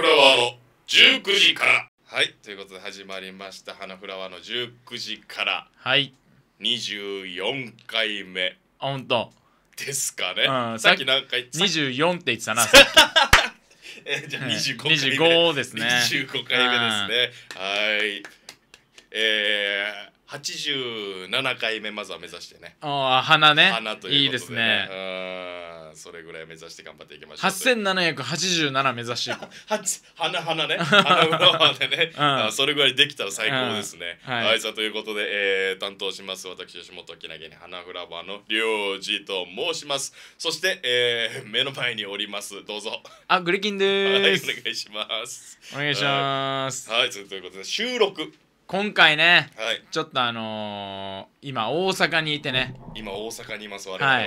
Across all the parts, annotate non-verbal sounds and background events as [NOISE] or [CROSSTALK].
フラワーの19時からはいということで始まりました「花フラワーの19時からはい」24回目あほんとですかね、うんさっきなんか言って24って言ってたな [LAUGHS] えじゃあ25回目25ですね25回目ですねはいえー、87回目まずは目指してねああ花ね花ということで、ね、いいですねうんそれぐらい目指して頑張っていきましょう8787目指していはなね [LAUGHS] 花裏までね、うん、それぐらいできたら最高ですね、うん、はい、はい、ということで、えー、担当します私吉本きなげに花フラワーのりょうじと申しますそして、えー、[LAUGHS] 目の前におりますどうぞあグリキンです、はい、お願いしますお願いしますはい、はい、ということで収録今回ね、はい、ちょっとあのー、今大阪にいてね今大阪にいます我々は、は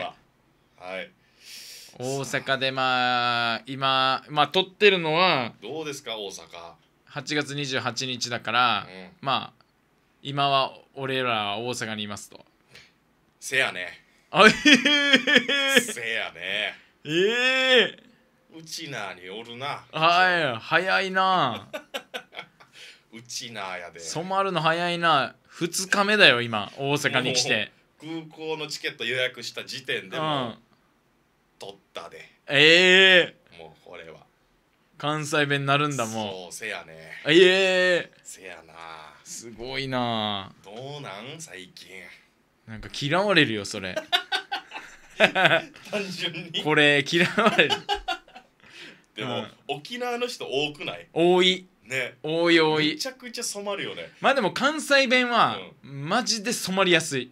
い、はい大阪でまあ今まあ撮ってるのはどうですか大阪8月28日だから、うん、まあ今は俺らは大阪にいますとせやねあええせやねええー、うちなにおるなはい早いな [LAUGHS] うちなやで染まるの早いな2日目だよ今大阪に来て空港のチケット予約した時点でも、うん取ったでええー、もうこれは関西弁になるんだもんそうせやねええー、せやなすごいなどうなん最近なんか嫌われるよそれ単純にこれ嫌われるでも、うん、沖縄の人多くない多いね多い多いめちゃくちゃ染まるよねまあでも関西弁は、うん、マジで染まりやすい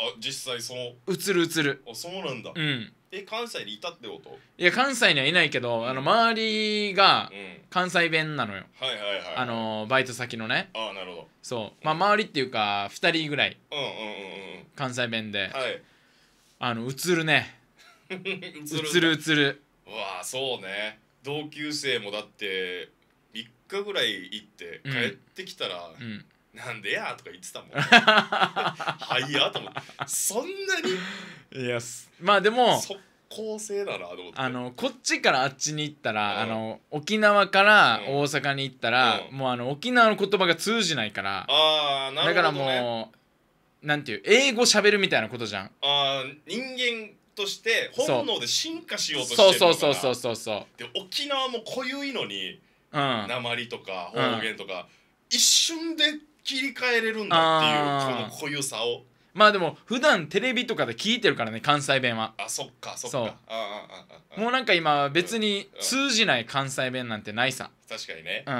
あ実際そう映る映るあそうなんだうんえ関西にいたってこといや関西にはいないけど、あの周りが関西弁なのよ、はいはいはいあのバイト先のねああなるほどそうまあ周りっていうか2人ぐらいうんうんうんうん関西弁で、はいあの映るね映 [LAUGHS] 映る映るうわあそうね同級生もだって3日ぐらい行って帰ってきたら、うんなんでやとか言ってたもん。[LAUGHS] はいやと思って。そんなにいや、まあでも、即効性だなと思って。あの、こっちからあっちに行ったら、うん、あの、沖縄から大阪に行ったら、うん、もうあの、沖縄の言葉が通じないから、あなるほど、ね、だからもう、なんていう、英語しゃべるみたいなことじゃん。あ人間として本能で進化しようとしてるそうそうそうそうそうで沖縄も固有いのに、うん、鉛とか方言とか、うん、一瞬で切り替えれるんだっていうこの固有さをまあでも普段テレビとかで聞いてるからね関西弁はあそっかそっかうもうなんか今別に通じない関西弁なんてないさ確かにね、うん、う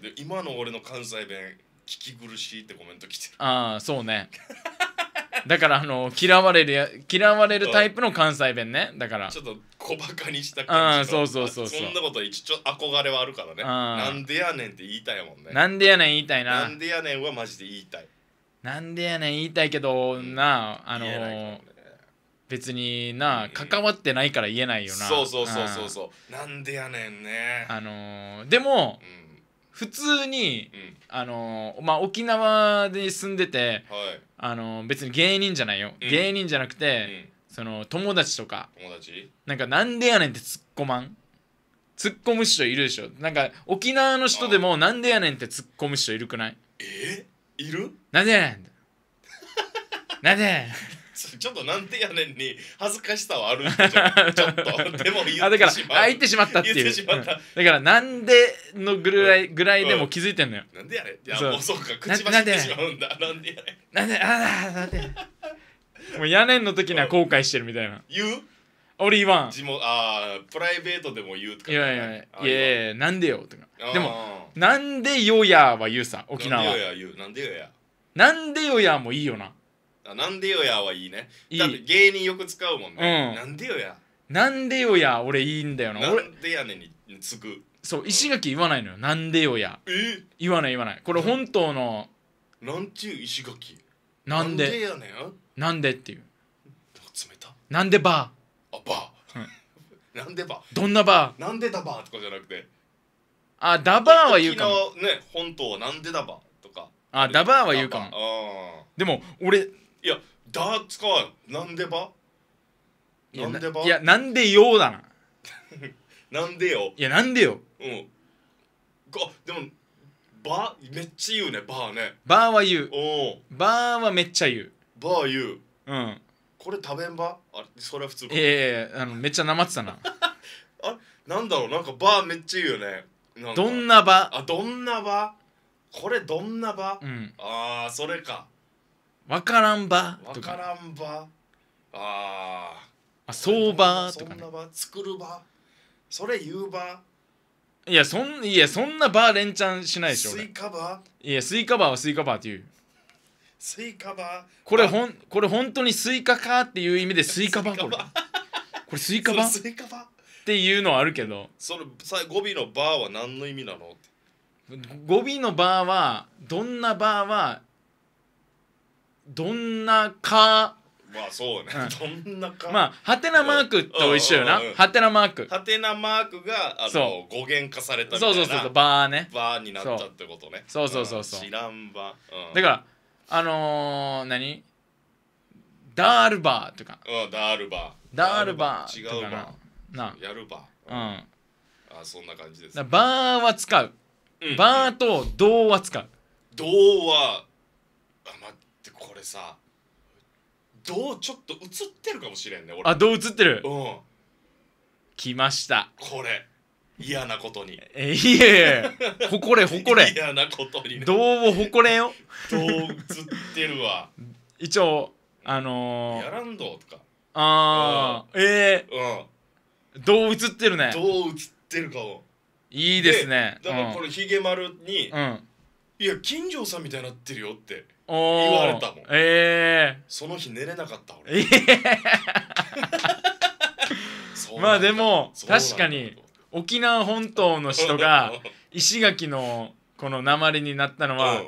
ん、で今の俺の関西弁聞き苦しいってコメント来てるああそうね [LAUGHS] だからあの嫌われるや嫌われるタイプの関西弁ねだからちょっと小バカにした感じの、うん、そうそうそうそんなこと一応憧れはあるからね、なんでやねんって言いたいもんねなんでやねん言いたいななんでやねんはマジで言いたいなんでやねん言いたいけど、うん、なあの、ね、別にな関わってないから言えないよな、そうそうそうそうそう、なんでやねんねあのでも、うん普通に、あのまあ、沖縄で住んでて、あの別に芸人じゃないよ、芸人じゃなくて、その友達とか友達なんかなんでやねんって突っ込まん突っ込む人いるでしょなんか沖縄の人でもなんでやねんって突っ込む人いるくないえいるなんでやねんなんで [LAUGHS] ちょっとなんてやねんに恥ずかしさはあるじゃんちょっとでも言ってしまうあだからあ言ってしまったっていう、った。だからなんでのぐらい、うん、ぐらいでも気づいてんのよ、うん、なんでやれいやもうそうか口走ってしまうんだなんでやねなんであなんで [LAUGHS] もうやねんの時には後悔してるみたいな言う俺言わん地元あプライベートでも言うとか、ね、いやいやいやいやなんでよとかでもなんでよやは言うさ沖縄なんでよや言うなんでよやなんでよやもいいよなあなんでよやはいいねいい芸人よく使うもんね、うんなんでよやなんでよや俺いいんだよななんでやねんにつくそう石垣言わないのよなんでよやえ言わない言わないこれ本島のなんちゅう石垣なんなんでやねんなんでっていう冷たなんでバあば、[LAUGHS] なんでばーどんなバーなんでだばーとかじゃなくてあダバーは言うかもね本島はなんでだばーとかあダバーは言うかももでも俺いやだ使ツかなんでばなんでばいやなんでようだな [LAUGHS] なんでよいやなんでようんあでもばめっちゃ言うねばねばは言うおばはめっちゃ言うばー言ううんこれ食べんばあれそれは普通いやいやいやあのめっちゃなまってたな [LAUGHS] あなんだろうなんかばめっちゃ言うよねどんなばあどんなばこれどんなば、うん、ああそれかわからんばわとかからんばああ相場とか、ね、そんな場作る場それ言う場いやそんいやそんなバ連チャンしないでしょスイカバーいやスイカバーはスイカバーっていうスイカバーこれほんこれ本当にスイカかっていう意味でスイカバーこれこれスイカバー [LAUGHS] スイカバーっていうのはあるけどそれ語尾のバーは何の意味なの語尾のバーはどんなバーはどんなかまあそうね、どんなかまあハテナマークと一緒よな、うんうんうん、ハテナマークハテナマークがあの語源化されたみたいなそうそうそうバーねバーになったってことねそうそうそうそう、知らんバー、だからあのー、何ダールバーとか、うん、ダールバーダールバー違うバーなやるバーうん、あそんな感じです、ね、バーは使う、うん、バーと銅は使う銅はあ、まあ俺さどうちょっと映ってるかもしれんね俺あどう映ってるうん来ましたこれ嫌なことにえいえいえ誇れ誇れ嫌なことに、ね、どうも誇れよどう映ってるわ [LAUGHS] 一応あのー、やらんどとかああええー、うんどう映ってるねどう映ってるかもいいですねだからこれひげ丸に、うん、いや金城さんみたいになってるよって言われたもんええー、その日寝れなかった俺、まあでも確かに沖縄本島の人が [LAUGHS] 石垣のこの鉛になったのは、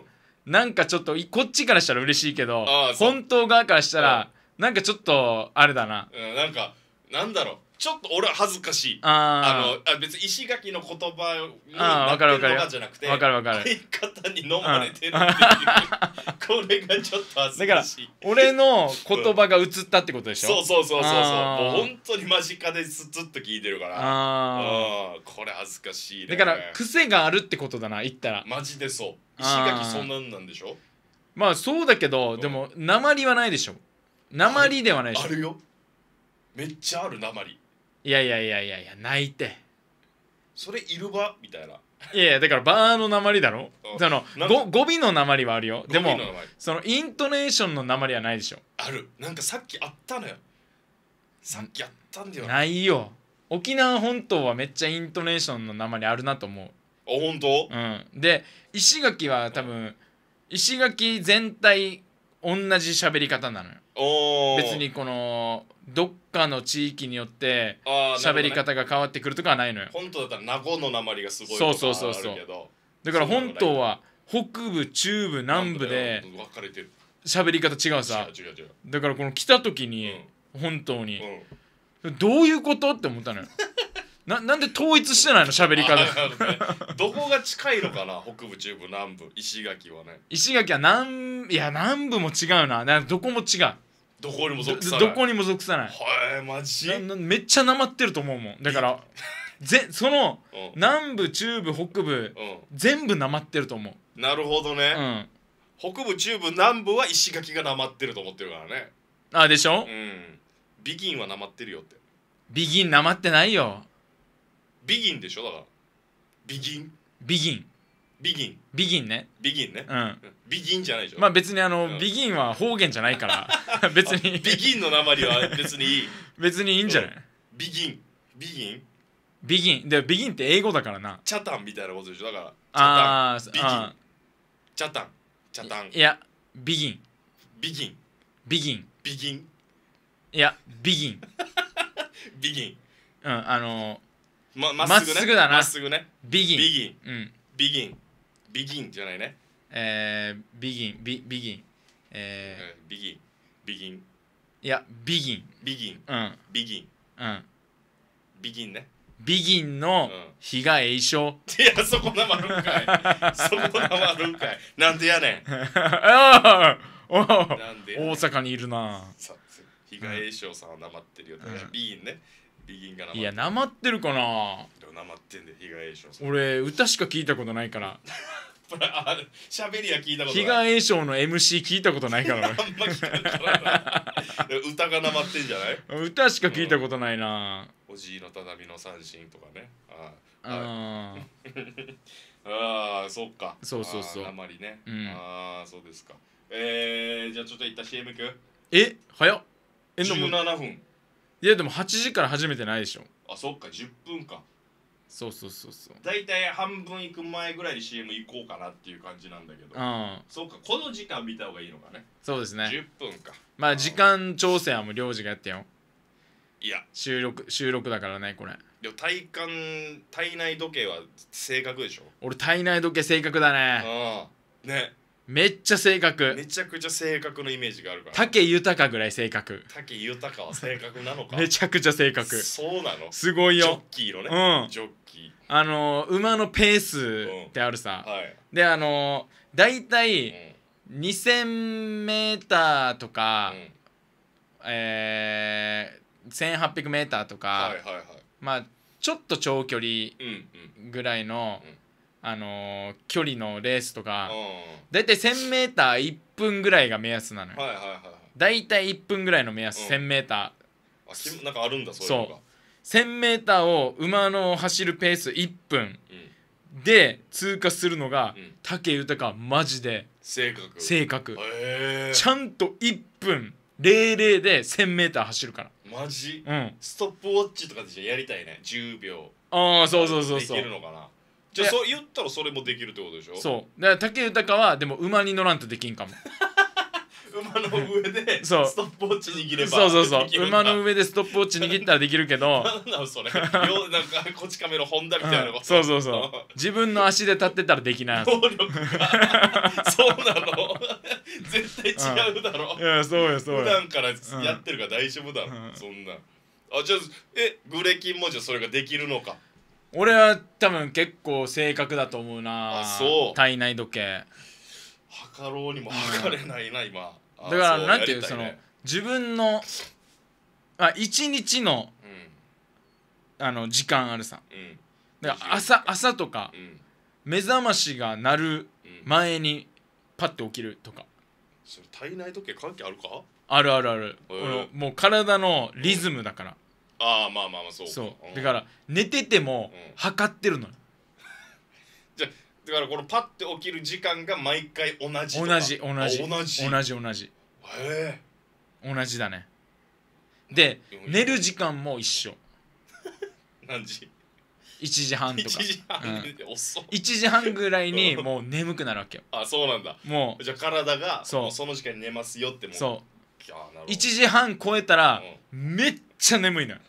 なんかちょっとこっちからしたら嬉しいけど本島側からしたら、なんかちょっとあれだな、うん、なんかなんだろうちょっと俺は恥ずかしいあのあ別に石垣の言葉になってるのがじゃなくて相方に飲まれてる [LAUGHS] これがちょっと恥ずかしいだから俺の言葉が映ったってことでしょ、うそうそうそうそうそうもう本当に間近でずっと聞いてるからああ、これ恥ずかしい、だから癖があるってことだな言ったらまじでそう石垣そんなんなんでしょまあそうだけど、うん、でもりはないでしょりではないでしょあるよめっちゃあるり。いやいやいやいやいや泣いてそれいる場みたいないやいやだからバーの鉛だろそのご語尾の鉛はあるよでもそのイントネーションの鉛はないでしょあるなんかさっきあったのよさっきあったんだよなないよ沖縄本島はめっちゃイントネーションの鉛あるなと思うあ本当うん、で石垣は多分石垣全体同じ喋り方なのよお別にこのどっかの地域によって喋り方が変わってくるとかはないのよ、ね、本当だったら名護のなまりがすごいそうそうそうそうだから本島は北部中部南部で喋り方違うさだからこの来た時に、本当に、うん、どういうことって思ったのよ [LAUGHS] ななんで統一してないの喋り方、ね、どこが近いのかな北部中部南部石垣はね石垣は南いや南部も違うなどこも違うどこにも属さないどこにも属さないはいマジめっちゃなまってると思うもんだからぜその、うん、南部中部北部、うん、全部なまってると思うなるほどね、うん、北部中部南部は石垣がなまってると思ってるからねあでしょうんビギンはなまってるよってビギンなまってないよビギンでしょだからビギンビギンビギンビギンねビギンね、うん、ビギンじゃないでしょまあ別にあの、うん、ビギンは方言じゃないから [LAUGHS] 別にビギンの名前は別にいい [LAUGHS] 別にいいんじゃない、うん、ビギンビギンビギンでビギンって英語だからなチャタンみたいなことでしょだからああビギンチャタンチャタンいやビギンビギンビギンビギンいやビギン [LAUGHS] ビギンうんあのままっすぐ,、ね、ぐだなまっすぐねビギンビギンうんビギンビギンじゃないね。えー、ビギン、ビビギン。えー、ビギン、ビギン。いや、ビギン。ビギン。うん。ビギン。うん。ビギンね。ビギンの被害一緒。いや、そこなまるんかい。[LAUGHS] そこなまるんかい。なんでやねん。あ [LAUGHS] おなんで、大阪にいるな。被害一緒さんなまってるよ、ビギンね。ビギンがなまってる。いや、なまってるかな。なまってんで被害栄俺歌しか聞いたことないからしゃべりは聞いたことない被害栄翔の MC 聞いたことないからあんま聞かから [LAUGHS] 歌がなまってんじゃない歌しか聞いたことないな、うん、おじいのたみの三振とかねああ [LAUGHS] あそっかそうそうそうあまりね、うん、ああそうですかえー、じゃあちょっと一旦 CM くえ早っえ17分いやでも8時から始めてないでしょあそっか10分かそうそうそうそう大体半分行く前ぐらいに CM 行こうかなっていう感じなんだけど、うん、そうかこの時間見た方がいいのかねそうですね10分かまあ時間調整はもう領事がやってよいや収録収録だからねこれでも体感体内時計は正確でしょ俺体内時計正確だねうんねめっちゃ性格めちゃくちゃ性格のイメージがあるから武豊ぐらい性格武豊は性格なのかめちゃくちゃ性格そうなのすごいよジョッキーのね、うん、ジョッキーあの馬のペースってあるさ、うんはい、であのだい大体 2000m とか、うん、えー、1800m とか、はいはいはい、まあちょっと長距離ぐらいの、うんうんあのー距離のレースとか大体 1000m1 分ぐらいが目安なのよはい大体1分ぐらいの目安うん 1000m あなんかあるんだそういうのが 1000m を馬の走るペース1分で通過するのがうん武豊マジで性格正確えちゃんと1分00で 1000m 走るからマジうんストップウォッチとかでやりたいね10秒ああそうそうそうそできるうのかなじゃあそう言ったらそれもできるってことでしょそうだから豊はでも馬に乗らんとできんかも馬の上で [LAUGHS] ストップウォッチ握ればそうそうそう馬の上でストップウォッチ握ったらできるけど [LAUGHS] なんなのそれよなんかこち亀のホンダみたいなこと、そうそうそう [LAUGHS] 自分の足で立ってたらできない能力そうなの絶対違うだろ、うん、いやそうやそうや普段からやってるから大丈夫だろ、うん、そんなあじゃあえグレキンもじゃそれができるのか俺は多分結構正確だと思うなあそう体内時計測ろうにも測れないな、今だからなんていうその自分のあ一日の、あの時間あるさ、だから朝朝とか、目覚ましが鳴る前にパッて起きるとか、それ体内時計関係あるかあるあるある、もう体のリズムだから、ああまあまあまあそうそう、だから寝てても測ってるのよ [LAUGHS] じゃだからこのパッて起きる時間が毎回同じじ同じ同じ同じ同じ同じ同じだねで寝る時間も一緒 [LAUGHS] 何時1時半と1か時半遅1時半ぐらいにもう眠くなるわけよあそうなんだもうじゃあ体がそうその時間に寝ますよってもうそう1時半超えたらめっちゃ眠いのよ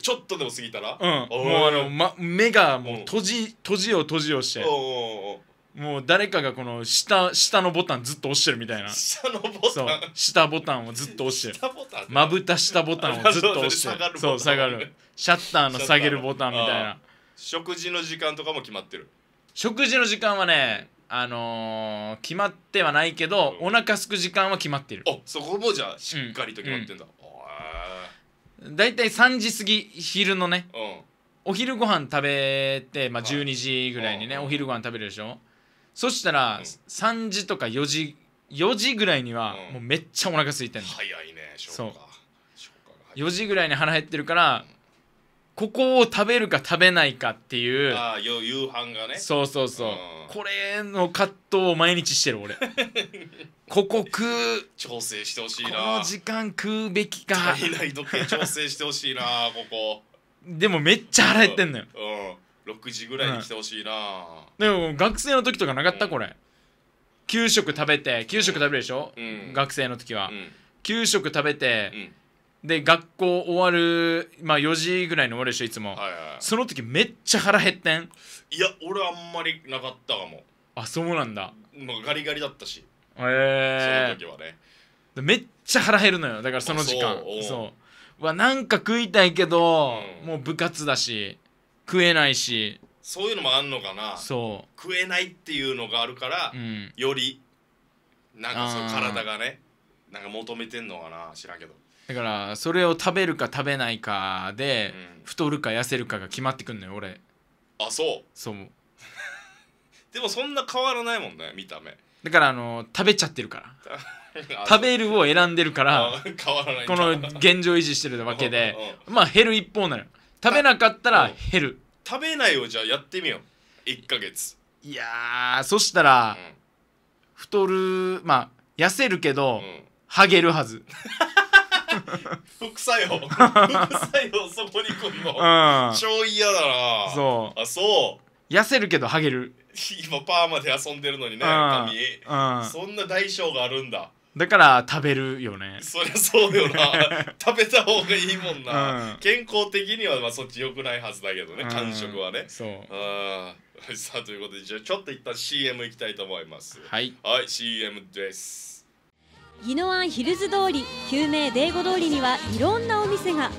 ちょっとでも過ぎたら、うん、もうあの、ま、目がもう閉じ閉じよう閉じようしてもう誰かがこの下下のボタンずっと押してるみたいな下のボタン下ボタンをずっと押してるまぶた下ボタンをずっと押してるそう下がるシャッターの下げるボタンみたいな食事の時間とかも決まってる食事の時間はねあのー、決まってはないけど、うん、お腹すく時間は決まってるあそこもじゃあしっかりと決まってんだ、うん大体3時過ぎ昼のねお昼ご飯食べて、まあ、12時ぐらいにね、お昼ご飯食べるでしょそしたら3時とか4時4時ぐらいにはもうめっちゃお腹空いてるの、早いね消化そう4時ぐらいに腹減ってるから、ここを食べるか食べないかっていうああ夕飯がねそうそうそう、これの葛藤を毎日してる俺 [LAUGHS] ここ食う調整してほしいなこの時間食うべきか体内時計調整してほしいなここでもめっちゃ腹減ってんのよ、うんうん、6時ぐらいに来てほしいな、でも学生の時とかなかった、うん、これ給食食べて給食食べるでしょ、うん、学生の時は、給食食べて、で学校終わる、まあ、4時ぐらいに終わるでしょいつも、はいはいその時めっちゃ腹減ってんいや俺あんまりなかったかもあそうなんだもうガリガリだったしへえー、その時はねめっちゃ腹減るのよだからその時間、そうわなんか食いたいけど、うん、もう部活だし食えないしそういうのもあんのかなそう食えないっていうのがあるから、うん、よりなんかその体がねなんか求めてんのかな知らんけどだからそれを食べるか食べないかで、太るか痩せるかが決まってくんのよ俺あそうそうでもそんな変わらないもんね見た目だからあの食べちゃってるから [LAUGHS] 食べるを選んでるから変わらないこの現状維持してるわけでまあ減る一方なの食べなかったら減る食べないをじゃあやってみよう1ヶ月いやそしたら、うん、太るまあ痩せるけど、うん、ハゲるはず [LAUGHS] [LAUGHS] 副作用副作用そこに来るの、うん、超嫌だなそうあそう痩せるけどハゲる今パーマで遊んでるのにね髪、そんな代償があるんだだから食べるよねそりゃそうよな [LAUGHS] 食べた方がいいもんな、うん、健康的にはまあそっちよくないはずだけどね感触はねそうあさあということでじゃあちょっと一旦 CM いきたいと思いますはい、はい、CM です宜野湾ヒルズ通り救命デーゴ通りにはいろんなお店が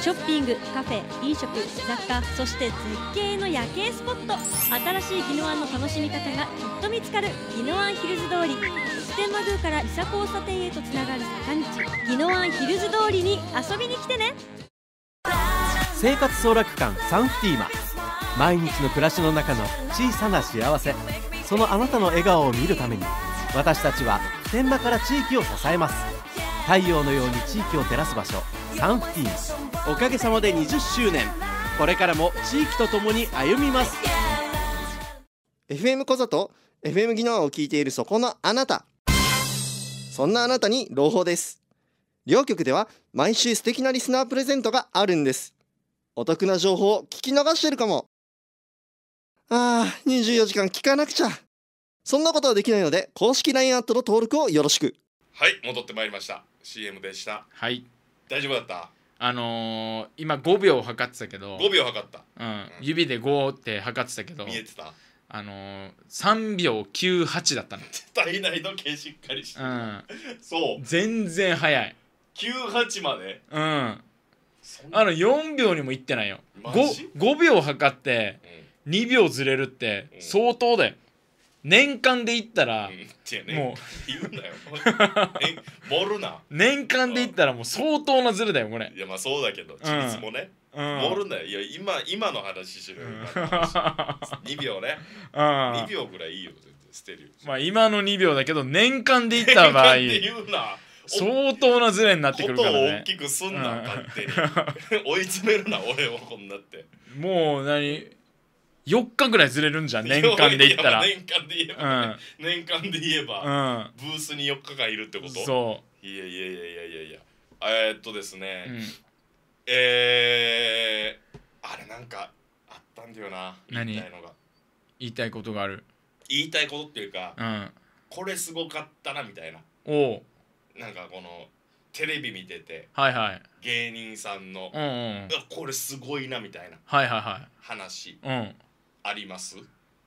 ショッピングカフェ飲食雑貨そして絶景の夜景スポット新しい宜野湾の楽しみ方がきっと見つかる宜野湾ヒルズ通り普天満宮から伊佐交差点へとつながる坂道宜野湾ヒルズ通りに遊びに来てね生活総楽館サンフティーマ毎日の暮らしの中の小さな幸せそのあなたの笑顔を見るために私たちは普天間から地域を支えます太陽のように地域を照らす場所サンフティーンおかげさまで20周年これからも地域とともに歩みます FM こざと FM 技能を聞いているそこのあなたそんなあなたに朗報です両局では毎週素敵なリスナープレゼントがあるんですお得な情報を聞き逃してるかもあー24時間聞かなくちゃそんなことはできないので公式 LINE アットの登録をよろしくはい戻ってまいりました CM でしたはい大丈夫だったあのー、今5秒測ってたけど5秒測った、うん、うん、指で5って測ってたけど見えてたあのー、3秒98だったの体内時計しっかりして、うん、そう全然早い98までうんあの4秒にもいってないよ 5, 5秒測って2秒ずれるって相当だよ、うん年間で言ったら、もう言うなよ年間で言ったらもう相当なズレだよこれいやまあそうだけど自立もね、う盛るなよいや今今の話しろよ2 [LAUGHS] 秒ね2秒ぐらいいいよ捨てるまあ今の2秒だけど年間で言った場合相当なズレになってくるから、ね、ことを大きくすんな、勝手に [LAUGHS] 追い詰めるな俺をこんなってもう何4日ぐらいずれるんじゃん年間で言ったら年間 [LAUGHS] で言えば、ね、うん、年間で言えば、うん、ブースに4日間いるってことそういやいやいやいやいやいやえー、っとですね、うん、えー、あれなんかあったんだよな言いたいのが言いたいことがある言いたいことっていうか、うん、これすごかったなみたいなおなんかこのテレビ見てて、はいはい、芸人さんの、うんうん、これすごいなみたいな、はいはいはい、話、うん、あります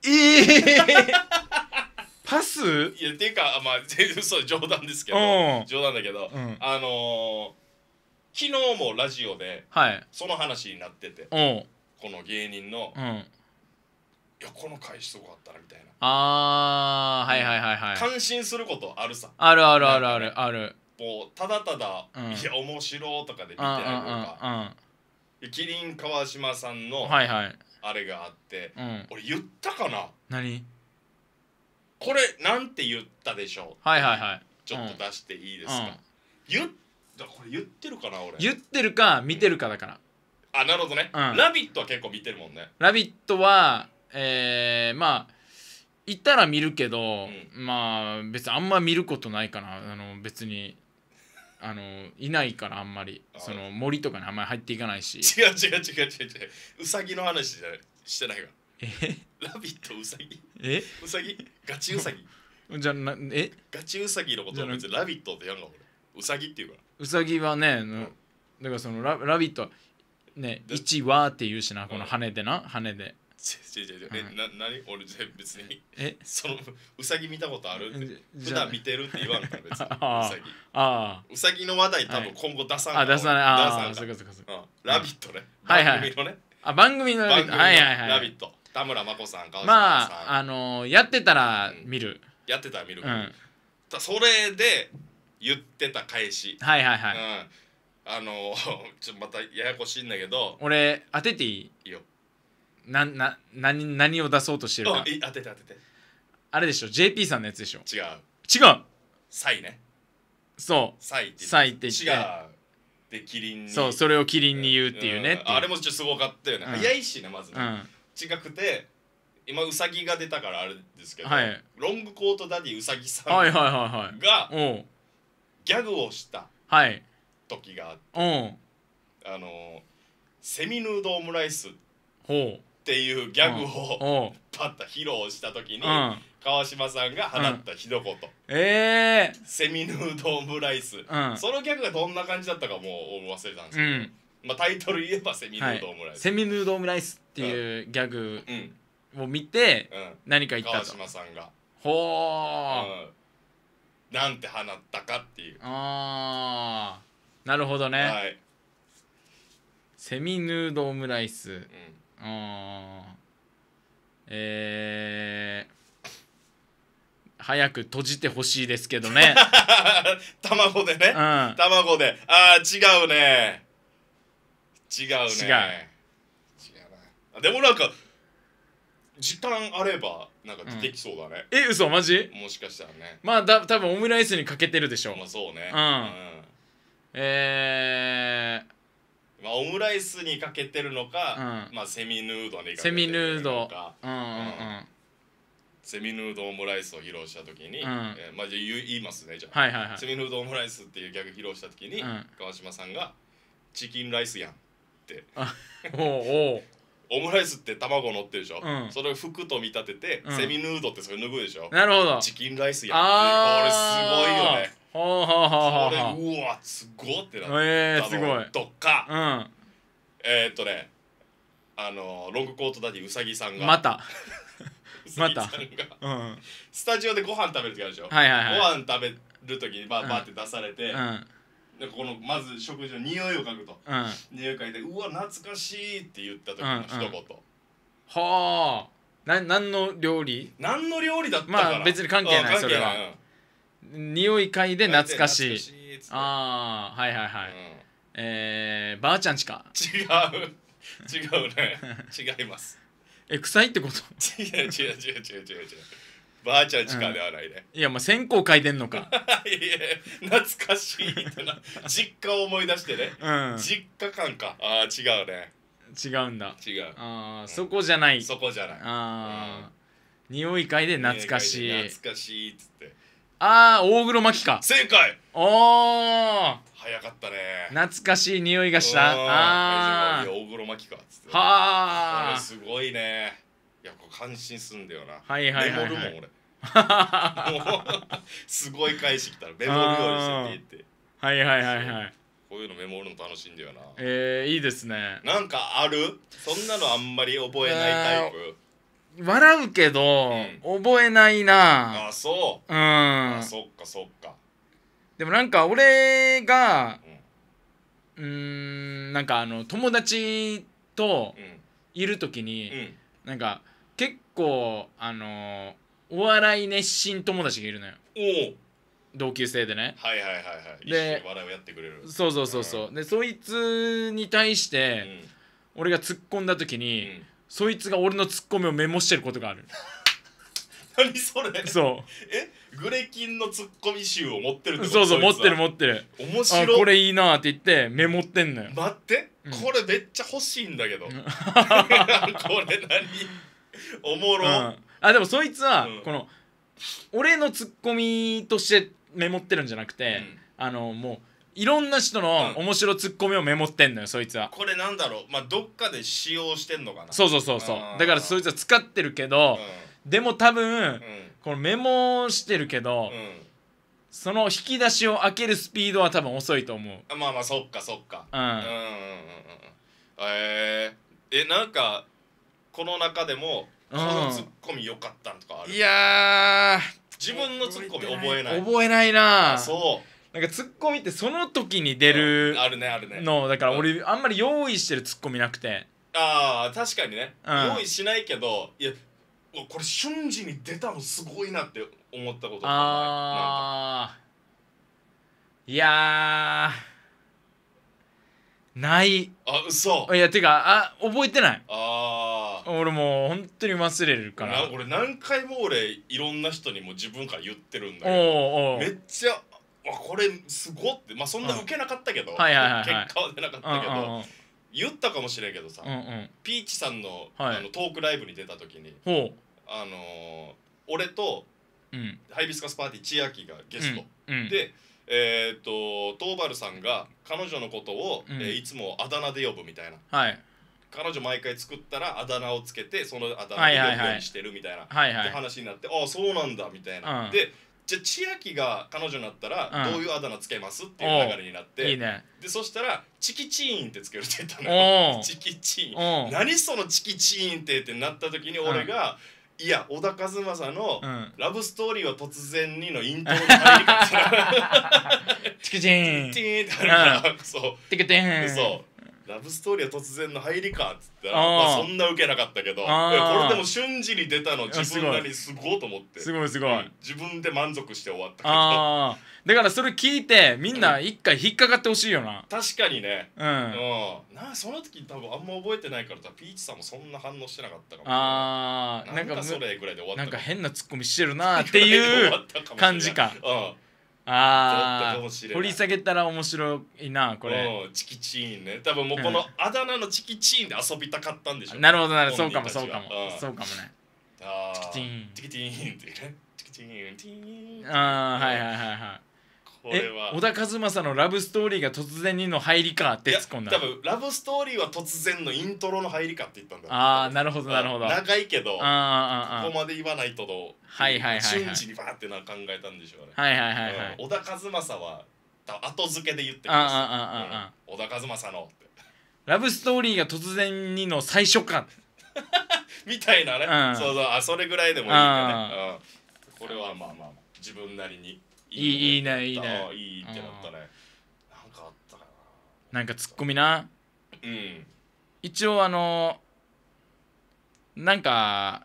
ええー、[LAUGHS] パスいやていうかまあ全然そう冗談ですけど、冗談だけど、うん、あのー、昨日もラジオで、はい、その話になっててこの芸人の、うん、いやこの回すごかったなみたいなあーはいはいはいはい感心することあるさあるあるあるあるあるもうただただ、うん、いや面白とかで見てるか、うんうんうん、キリン川島さんの、はいはいあれがあって、うん、俺言ったかな何これなんて言ったでしょうはいはいはいちょっと出していいですか、うんうん、言ったこれ言ってるかな俺言ってるか見てるかだから、あなるほどね、ラビット!」は結構見てるもんね「ラビットは」えー、まあ行ったら見るけど、まあ別にあんま見ることないかなあの別にあのいないからあんまりその森とかにあんまり入っていかないし違う違う違う違う違ううさぎの話じゃないしてないわえラビットウサギえウサギガチウサギじゃなえガチウサギのことは別にラビットってやんのウサギっていうからウサギはね、うん、だからそのララビットね1はって言うしなこの羽でな羽で違う違う違うえ、な何俺別にえ [LAUGHS] そのうさぎ見たことあるって普段見てるって言わんから別にうさぎあうさぎの話題多分今後出さんあ出さないあ出さんかラビットねはいはいあ番組のラビットはいはいはいラビット田村真子さんかまああのやってたら見るやってたら見るそれで言ってた返しはいはいはいあの [LAUGHS] ちょまたややこしいんだけど俺当てていいいいよなな何何を出そうとしてるか当てて当ててあれでしょ JP さんのやつでしょ違う違うサイねそうサイってサイって言って違うでキリンにそうそれをキリンに言うっていうね、うん、あれもちょっとすごかったよね、うん、早いしねまずね、うん、違くて今ウサギが出たからあれですけど、はい、ロングコートダディウサギさんはいはいはいはい、ギャグをした時があって、はい、あのセミヌードオムライスほうっていうギャグをパッと披露した時に、川島さんが放った一言、ええセミヌードオムライス、そのギャグがどんな感じだったかもう忘れたんですけど、まあ、タイトル言えばセミヌードオムライス、はい、セミヌードオムライスっていうギャグを見て、何か言ったと川島さんがほう、なんて放ったかっていうああなるほどね、はい、セミヌードオムライス、うんうんえー、早く閉じてほしいですけどね [LAUGHS] 卵でね、うん、卵でああ違うね違うね違う違うなでもなんか時間あればなんか出てきそうだね、うん、え嘘マジもしかしたらねまあだ多分オムライスにかけてるでしょまあそうねうん、うん、えーまあ、オムライスにかけてるのか、うん、まあ、セミヌードにかけてるのかセミヌード、セミヌードオムライスを披露した時に、うん、えー、まあ、じゃ言いますねじゃあ、はいはいはい、セミヌードオムライスっていうギャグ披露した時に、うん、川島さんが「チキンライスやん」っておお [LAUGHS] オムライスって卵乗ってるでしょ、うん、それを服と見立てて、セミヌードってそれ脱ぐでしょなるほどチキンライスやんってあれすごいよねはははこれうわすごってなったえー、すごいとか、うん、えー、っとねあのロングコートダディうさぎさんがまた [LAUGHS] また、うん、スタジオでご飯食べる時あるでしょ、はいはいはい、ご飯食べる時にバーバーって出されて、うん、でこのまず食事の匂いを嗅ぐと、うん、匂い嗅いで「うわ懐かしい」って言った時の一言、うんうん、はあ何の料理何の料理だったかなまあ別に関係ないそれは、匂い嗅いで懐かしいああはいはいはい、うん、えー、ばあちゃんちか違う違うね違います [LAUGHS] え臭いってこと違う違う違う違う違う違うばあちゃんちかではないね、うん、いやまあ線香嗅いでんのか [LAUGHS] いや懐かしいってな実家を思い出してね、うん、実家感かああ違うね違うんだ違うあ、うん、そこじゃないそこじゃないああ、うん、匂い嗅いで懐かしい懐かしいっつってああ大黒摩季か正解おお早かったね懐かしい匂いがしたああ大黒摩季かっつってはあすごいねいやこう感心すんだよなはいはいはい、はい、メ [LAUGHS] すごい返してきたらメモるようにしてってってはいはいはいはいこういうのメモるの楽しいんだよなえー、いいですねなんかあるそんなのあんまり覚えないタイプ笑うけど、覚えないなあそううんあそっかそっかでもなんか俺がうんなんかあの友達といる時に、うん、なんか結構あのお笑い熱心友達がいるのよお同級生でねはいはいはいはいで笑いをやってくれるそうそうそうそう、うん、でそいつに対して、うん、俺が突っ込んだ時に、うんそいつが俺のツッコミをメモしてることがある [LAUGHS] 何それそうえグレキンのツッコミ集を持ってるってことそうそう持ってる持ってる面白いこれいいなって言ってメモってんのよ待って、これめっちゃ欲しいんだけど [LAUGHS] これ何おもうろ、ん、あでもそいつは、うんこの俺のツッコミとしてメモってるんじゃなくて、うんあのもういろんな人の面白ツッコミをメモってんのよそいつはこれなんだろうまあどっかで使用してんのかなそうそうそうそうだからそいつは使ってるけど、でも多分、このメモしてるけど、その引き出しを開けるスピードは多分遅いと思うまあまあそっかそっかうんうんうんえー、えなんかこの中でもこのツッコミ良かったんとかある、うん、いや自分のツッコミ覚えない覚えないなそうなんかツッコミってその時に出るあるねあるねのだから俺あんまり用意してるツッコミなくてああ確かにね、うん、用意しないけどいやこれ瞬時に出たのすごいなって思ったことああいやないあ嘘いやてかあ覚えてないああ俺もう本当に忘れるから俺何回も俺いろんな人にも自分から言ってるんだけどめっちゃこれすごってまあそんな受けなかったけど、結果は出なかったけど、言ったかもしれんけどさ、うんうんピーチさんの,、はいあのトークライブに出た時にあのー俺とうんハイビスカスパーティー千秋がゲスト、うんうん、でえーっとトーバルさんが彼女のことを、うんえーいつもあだ名で呼ぶみたいなはい彼女毎回作ったらあだ名をつけてそのあだ名を呼ぶようにしてるみたいな、って話になってああそうなんだみたいな、うんでじゃあ千秋が彼女になったらどういうあだ名つけますっていう流れになっていい、ね、でそしたら「チキチーン」ってつけるって言ったのよ [LAUGHS] チキチーン何そのチキチーンってってなった時に俺が、いや小田和正の「ラブストーリーは突然に」のイントロが入り [LAUGHS] [LAUGHS] かけたら「チキチーン」チキチってなるから、そう。ラブストーリーは突然の入りかっつったらまあ、そんな受けなかったけどこれでも瞬時に出たの自分なりすごいと思ってすごいすごい、うん、自分で満足して終わったけどだからそれ聞いてみんな一回引っかかってほしいよな、確かにねうん、うん、なその時多分あんま覚えてないからピーチさんもそんな反応してなかったかもああなんかそれぐらいで終わったなんか変なツッコミしてるなっていう感じか、うんああ掘り下げたら面白いなこれチキチーンね多分もうこのあだ名のチキチーンで遊びたかったんでしょう、ね、なるほどなるほどそうかもそうかもそうかもねチキチーンチキチーンってねチキチーンテーンああはいはいはい小田和正のラブストーリーが突然にの入りかって突っ込んだ多分ラブストーリーは突然のイントロの入りかって言ったんだああなるほどなるほど長いけどここまで言わないとどはいはいはい、瞬時にバーってな考えたんでしょうねはいはいはい、はい小田和正は後付けで言ってますああ、うん、小田和正のってラブストーリーが突然にの最初か [LAUGHS] みたいなね、うん、そうそうあそれぐらいでもいいかね、うん、これはまあまあ自分なりにいいねいいねいいってなったね、なんかあったかななんかツッコミなうん一応あのなんか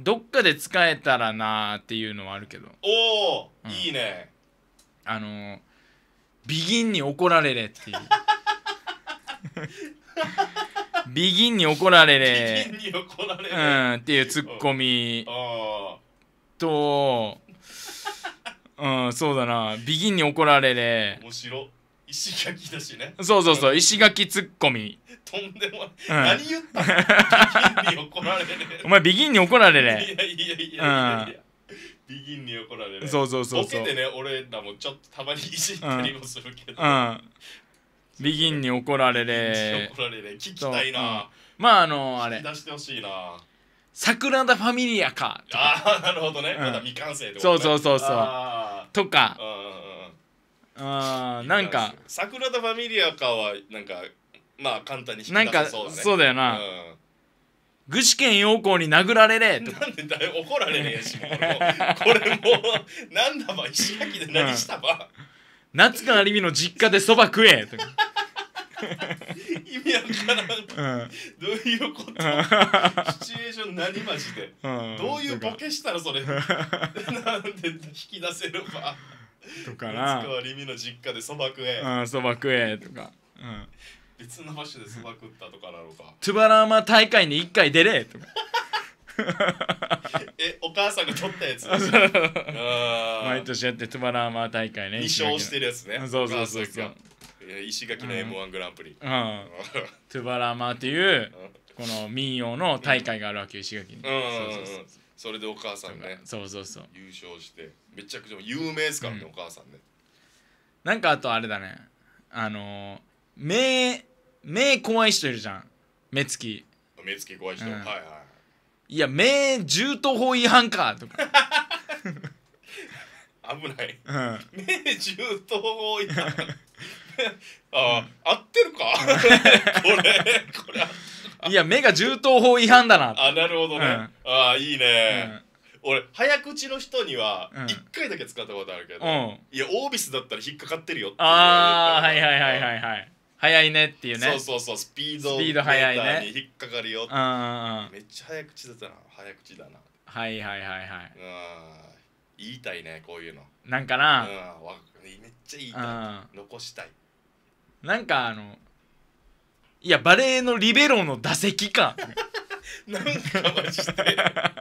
どっかで使えたらなーっていうのはあるけどおお、うん、いいねあのビギンに怒られれっていう [LAUGHS] ビギンに怒られれビギンに怒られれ、うん、っていうツッコミとうんそうだなビギンに怒られれ面白石垣だしねそうそうそう石垣ツッコミとんでもない、うん、何言ったビギンに怒られれお前ビギンに怒られれいやいやいやいやいや、うん、ビギンに怒られそうそうそうそうボケね俺らもちょっとたまにいじったりもするけど、うん、うんビギンに怒られれ。怒られ聞きたいな。まああのあれ。出してほしいな。桜田ファミリアかああなるほどね、うん、まだ未完成ってね、そうそうそうそうとかああなんか桜田ファミリアかはなんかまあ簡単にしな、ね、なんかそうだよな、うん、具志堅用高に殴られれとかなんでだ怒られねえしこれも [LAUGHS] なんだば石垣で何したば、うん、夏川りみの実家でそば食えとか意味わからん、うん、どういうことシチュエーション何マジで、うん、どういうボケしたらそれなんで引き出せるかとかな。いつリミの実家でそば食え。そば食えとか。うん、別の場所でそば食ったとかなのか。トゥバラーマ大会に一回出れとか。[LAUGHS] えお母さんが取ったやつ [LAUGHS] 毎年やってトゥバラーマ大会ね。2勝してるやつね。そうそうそうそう。石垣の m 1グランプリ、うん、[LAUGHS] トゥバラマっていうこの民謡の大会があるわけ石垣に、それでお母さんが、ねそうそうそう優勝してめちゃくちゃ有名ですからね、うん、お母さんねなんかあとあれだねあの目目怖い人いるじゃん目つき目つき怖い人、うん、はいはいいや目銃刀法違反かとか [LAUGHS] 危ない、うん、目銃刀法違反 [LAUGHS] [LAUGHS] あ、合ってるか [LAUGHS] これこれいや目が銃刀法違反だなあなるほどね、うん、あいいね、うん、俺早口の人には1回だけ使ったことあるけど、うん、いやオービスだったら引っかかってるよてああはいはいはいはいはい早いねっていうねそうそうそうスピードスピード速いねに引っかかるよめっちゃ早口だったな早口だなはいはいはいはい言いたいねこういうのなんかな、うん、めっちゃ言いたい、残したいなんかあのいやバレーのリベロの打席か [LAUGHS] なんかマジでなんかなんか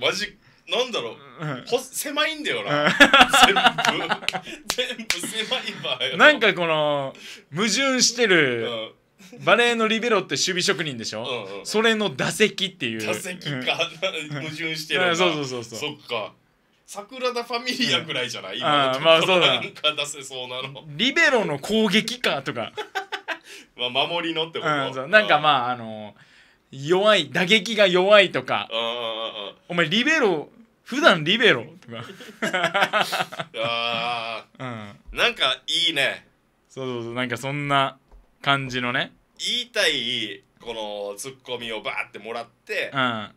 マジなんだろう、ほ狭いんだよな全部全部狭い場合なんかこの矛盾してる、バレーのリベロって守備職人でしょ、うんうん、それの打席っていう打席か矛盾してるな、[LAUGHS] そうそうそうそうそっか桜田ファミリアぐらいじゃない、うん、今のまあそうだなんか出せそうなのリベロの攻撃かとかまあ守りのってこと、うん、なんかまああの弱い打撃が弱いとかお前リベロ普段リベロとか [LAUGHS] あ、うん、なんかいいねそうそうそうなんかそんな感じのね言いたいこのツッコミをバーってもらって、うん、あ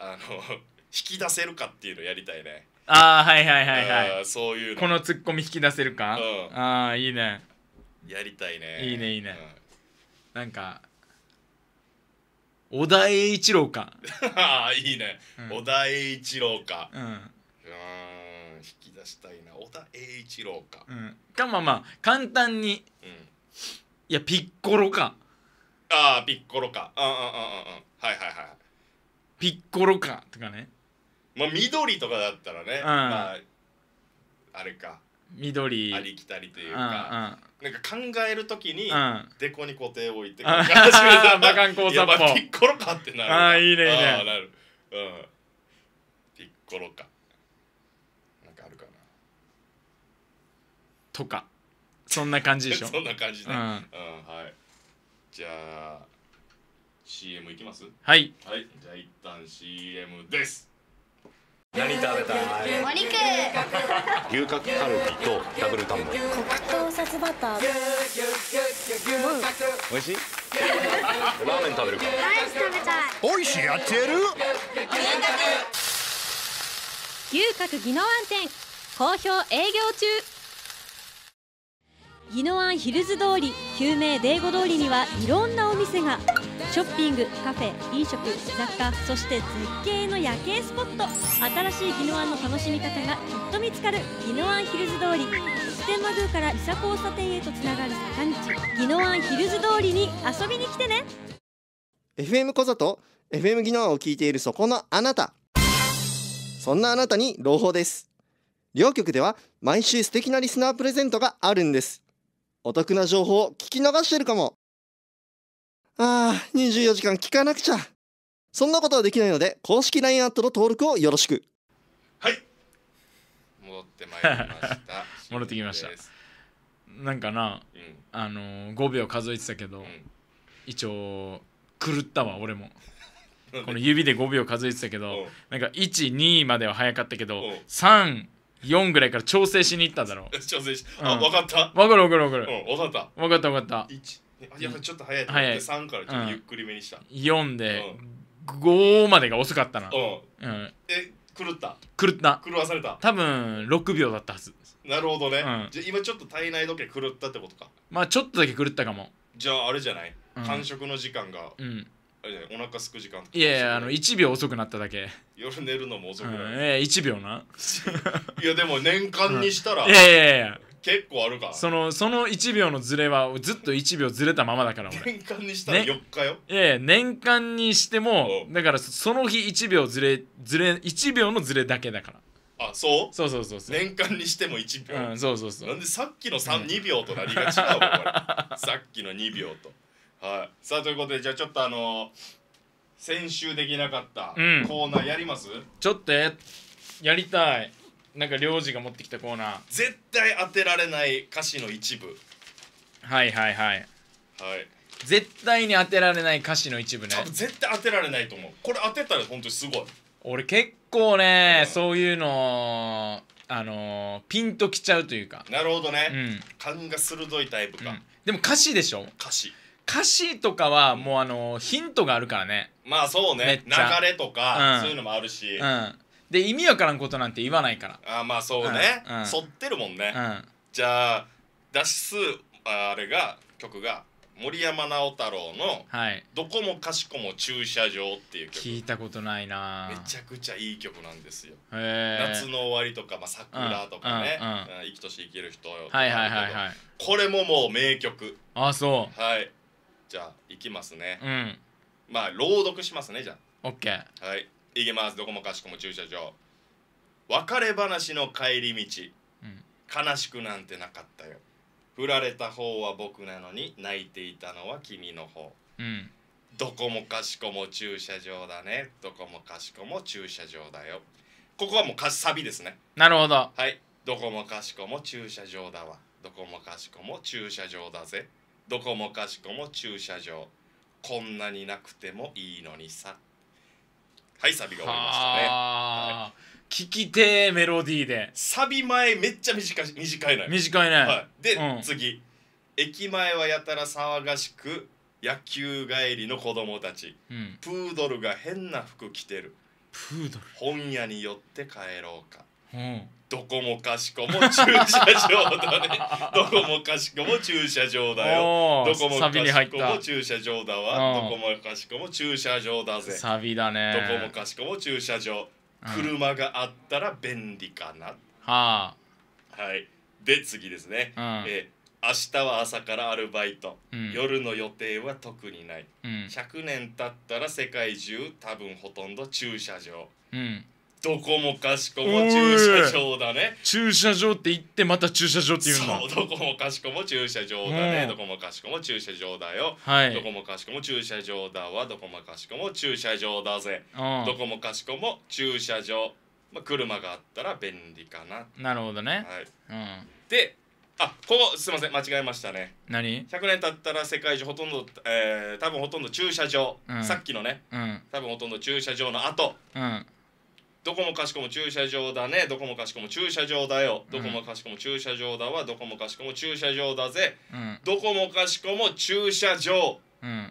の引き出せるかっていうのやりたいねああはいはいはいはいそういうのこのツッコミ引き出せるか、うんああいいねやりたいねいいねいいねなんか小田栄一郎かああ [LAUGHS] いいね、うん小田栄一郎かうんうん引き出したいな小田栄一郎かうんかまあまあ簡単にうんいやピッコロかああピッコロかうんうんうんうんうんはいはいはいピッコロかとかねまあ緑とかだったらね、うんまあ、あれか緑ありきたりというか、なんか考えるときに、デコに固定を置いて [LAUGHS] あピッコロかってなるあいいねいいねなる、うん、ピッコロかなんかあるかなとかそんな感じでしょ [LAUGHS] そんな感じで、うん、うん、はいじゃあ CM いきますはい、はい、じゃあ一旦 CM です何食べたいお肉牛角カルビとダブルタンモリ黒糖さバター美味しい [LAUGHS] ラーメン食べるかライス食べたい美味しいやってる牛角牛角技能店好評営業中技能案ヒルズ通り救命デーゴ通りにはいろんなお店がショッピングカフェ飲食雑貨そして絶景の夜景スポット新しい宜野湾の楽しみ方がきっと見つかる宜野湾ヒルズ通り普天間宮から伊佐交差点へとつながる坂道宜野湾ヒルズ通りに遊びに来てね FM 小里 FM 宜野湾を聞いているそこのあなたそんなあなたに朗報です両局では毎週素敵なリスナープレゼントがあるんですお得な情報を聞き逃してるかもああ、24時間聞かなくちゃ。そんなことはできないので、公式 LINE アットの登録をよろしく。はい。戻ってまいりました。[LAUGHS] 戻ってきました。なんかな、うん、あのー、5秒数えてたけど、うん、一応狂ったわ俺も [LAUGHS] この指で5秒数えてたけどなんか12までは早かったけど34ぐらいから調整しに行っただろう [LAUGHS] 調整し、うん、あ分かった分かる分かる分かる分かった分かった分かったやっぱちょっと早いと思って3からちょっとゆっくりめにした、4で、うん、5までが遅かったなうん、うん、え狂った狂った狂わされた多分6秒だったはずなるほどね、うん、じゃ今ちょっと体内時計狂ったってことかまあちょっとだけ狂ったかもじゃああれじゃない、完食の時間が、うん、あれじゃないお腹すく時間いやいやあの1秒遅くなっただけ夜寝るのも遅くない、うん、えー、1秒な [LAUGHS] いやでも年間にしたら、いやいやいや結構あるかそのその1秒のズレはずっと1秒ずれたままだから俺年間にしたら4日よ、年間にしてもだからその日1秒ずれずれ1秒のずれだけだからあそうそうそうそう年間にしても1秒、うん、そうそうそうなんでさっきの3、うん、秒と何が違うの [LAUGHS] さっきの2秒とはいさあということでじゃあちょっとあのー、先週できなかったコーナーやります、うん、ちょっとやりたいなんか領事が持ってきたコーナー絶対当てられない歌詞の一部はいはいはいはい絶対に当てられない歌詞の一部ね多分絶対当てられないと思うこれ当てたら本当にすごい俺結構ね、うんそういうのあのーピンときちゃうというか、なるほどね、うん勘が鋭いタイプうか、ん、でも歌詞でしょ歌詞歌詞とかはもうあのーヒントがあるからねまあそうね流れとか、うんそういうのもあるし、うんで意味わからんことなんて言わないからあまあそうね、うんってるもんね、うん、じゃあ出すあれが曲が森山直太朗の「どこもかしこも駐車場」っていう曲、聞いたことないなめちゃくちゃいい曲なんですよ夏の終わりとか、まあ、桜とかね、うん生きとし生きる人よはいはいはい、はい、これももう名曲あそうはいじゃあいきますね、うん、まあ朗読しますねじゃあ OK はい行きますどこもかしこも駐車場別れ話の帰り道、うん、悲しくなんてなかったよ振られた方は僕なのに泣いていたのは君の方、うん、どこもかしこも駐車場だねどこもかしこも駐車場だよここはもうかサビですねなるほどはいどこもかしこも駐車場だわどこもかしこも駐車場だぜどこもかしこも駐車場こんなになくてもいいのにさはいサビが終わりましたね、ははい、聞きてメロディーでサビ前めっちゃ短い短いのよ短いね、はい、で、うん、次駅前はやたら騒がしく野球帰りの子供たち、うん、プードルが変な服着てるプードル本屋に寄って帰ろうか、うん、どこもかしこも駐車場だね [LAUGHS] どこもかしこも駐車場だよどこもかしこも駐車場だわどこもかしこも駐車場だぜサビだねどこもかしこも駐車場、車があったら便利かな、はあはいで次ですね、うん、え明日は朝からアルバイト、うん、夜の予定は特にない、うん、100年経ったら世界中多分ほとんど駐車場、うんどこもかしこも駐車場だね駐車場って言ってまた駐車場って言うのそうどこもかしこも駐車場だね、どこもかしこも駐車場だよ、はい、どこもかしこも駐車場だわどこもかしこも駐車場だぜ、どこもかしこも駐車場、まあ、車があったら便利かななるほどね、はいうん、であここすいません間違えましたね何 ?100 年経ったら世界中ほとんど、えー、多分ほとんど駐車場、うん、さっきのね、うん、多分ほとんど駐車場の後、うんどこもかしこも駐車場だねどこもかしこも駐車場だよ、どこもかしこも駐車場だわどこもかしこも駐車場だぜ、うん、どこもかしこも駐車場、うん、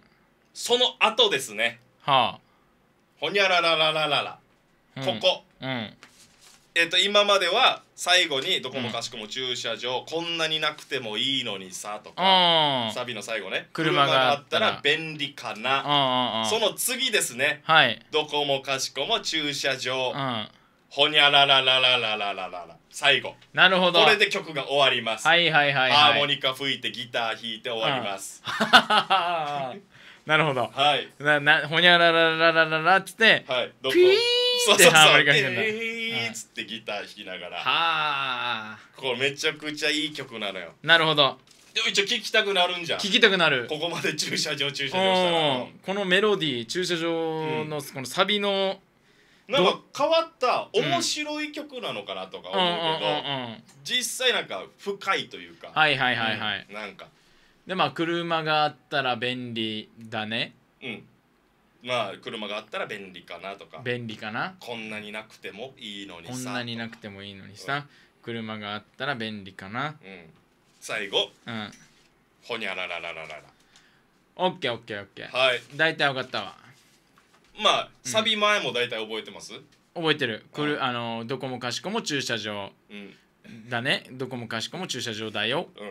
その後ですねはあほにゃらららららら、ここ、うん、えっと、今までは最後にどこもかしこも駐車場、こんなになくてもいいのにさとかサビの最後ね車があったら便利かなその次ですね、はい、どこもかしこも駐車場、ほにゃらららららららら最後なるほどこれで曲が終わりますはいはいはい、ハーモニカ吹いてギター弾いて終わります、[LAUGHS] なるほど。はい。な、な、ほにゃららららららって、はい。ピーってハーモニカ弾くんだ。っつってギター弾きながらはあこれめちゃくちゃいい曲なのよなるほどでも一応聴きたくなるんじゃん聴きたくなるここまで駐車場駐車場したらこのメロディー駐車場のこのサビの、なんか変わった面白い曲なのかなとか思うけど、実際なんか深いというかはいはいはいはい、うん、なんかでまあ車があったら便利だねうんまあ車があったら便利かなとか便利かなこんなになくてもいいのにさこんなになくてもいいのにさ、車があったら便利かなうん、最後うんほにゃららららららオッケーオッケーオッケーはい大体分かったわまあサビ前も大体覚えてます、覚えてるくるあのどこもかしこも駐車場うんだねどこもかしこも駐車場だよう